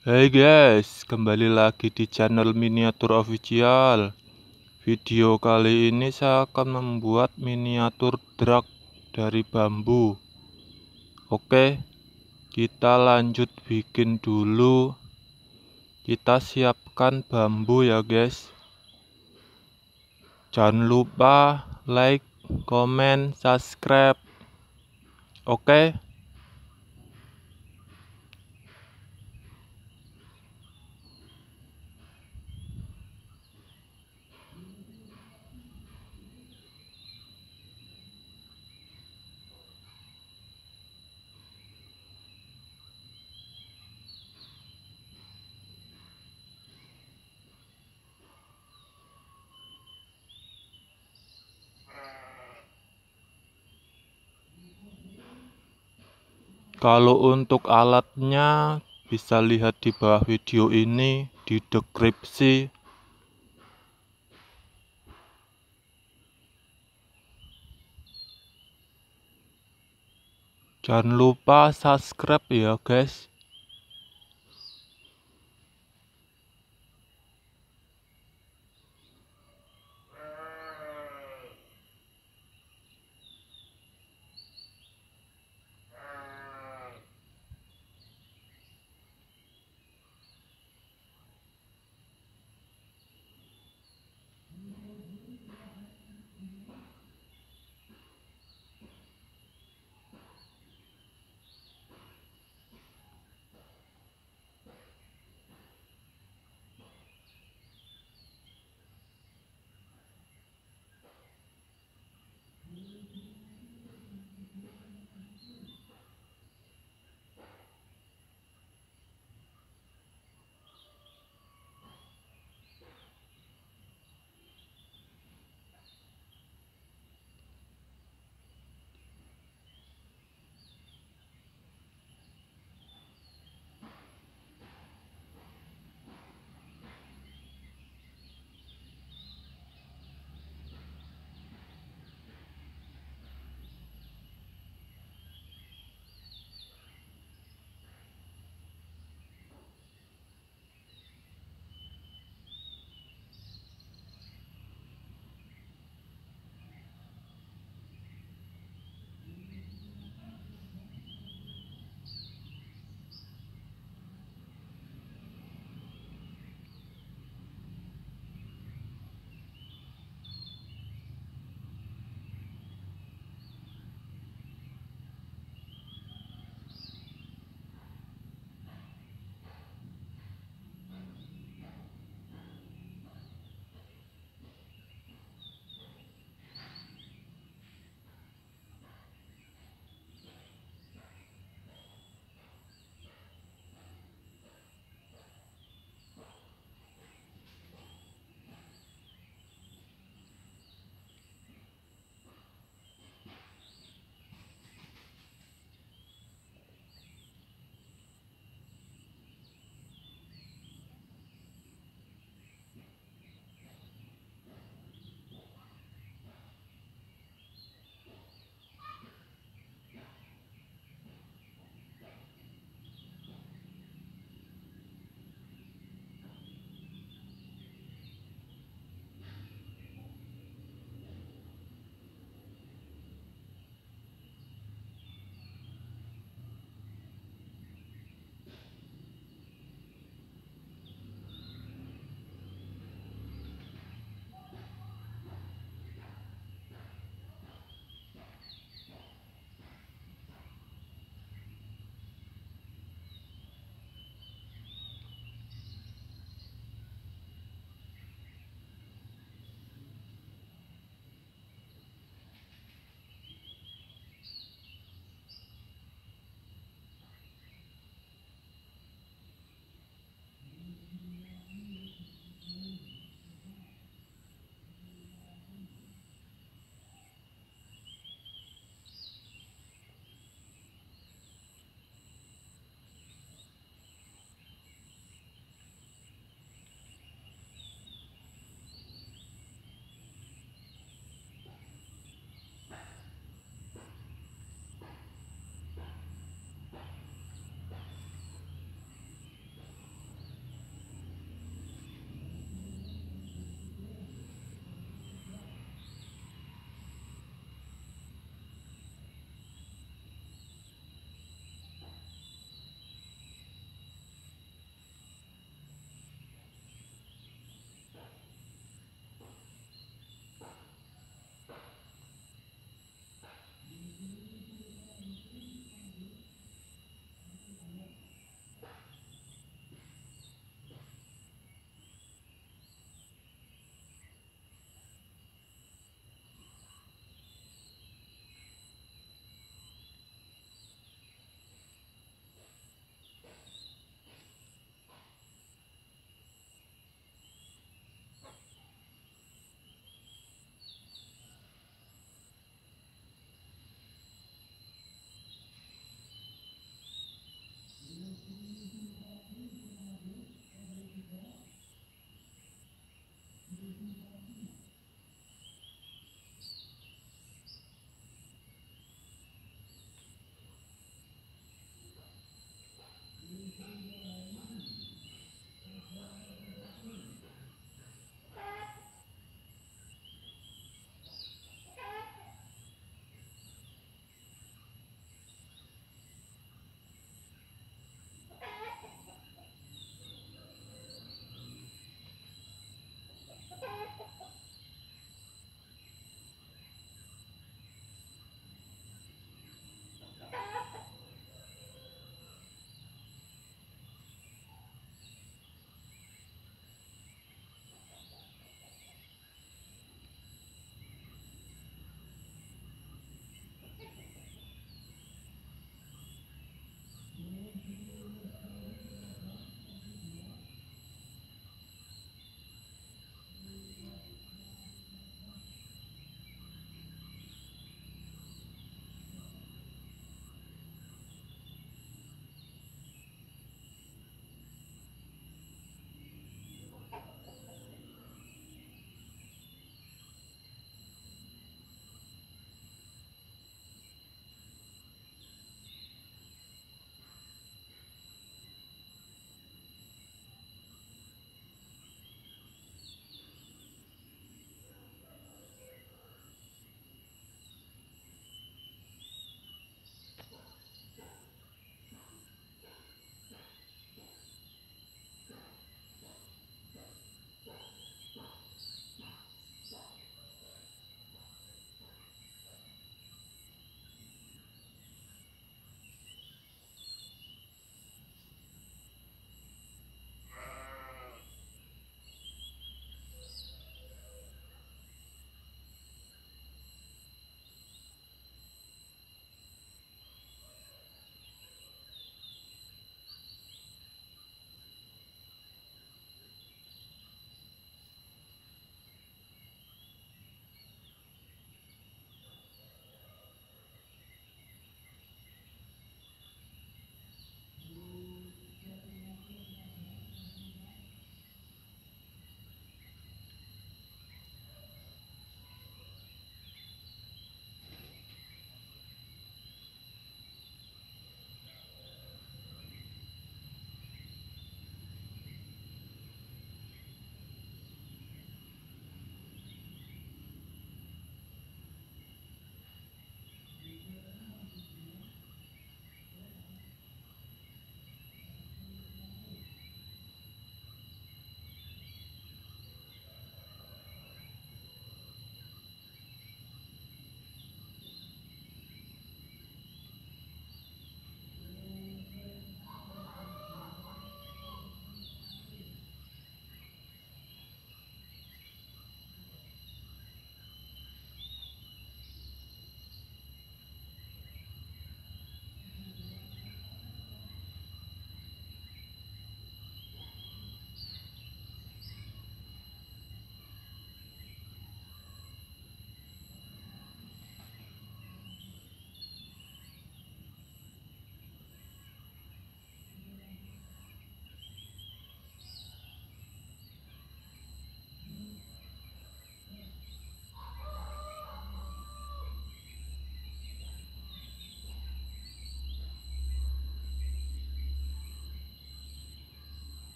Hai hey guys, kembali lagi di channel miniatur official Video kali ini saya akan membuat miniatur drag dari bambu Oke, kita lanjut bikin dulu Kita siapkan bambu ya guys Jangan lupa like, comment, subscribe Oke Kalau untuk alatnya bisa lihat di bawah video ini di deskripsi. Jangan lupa subscribe ya guys.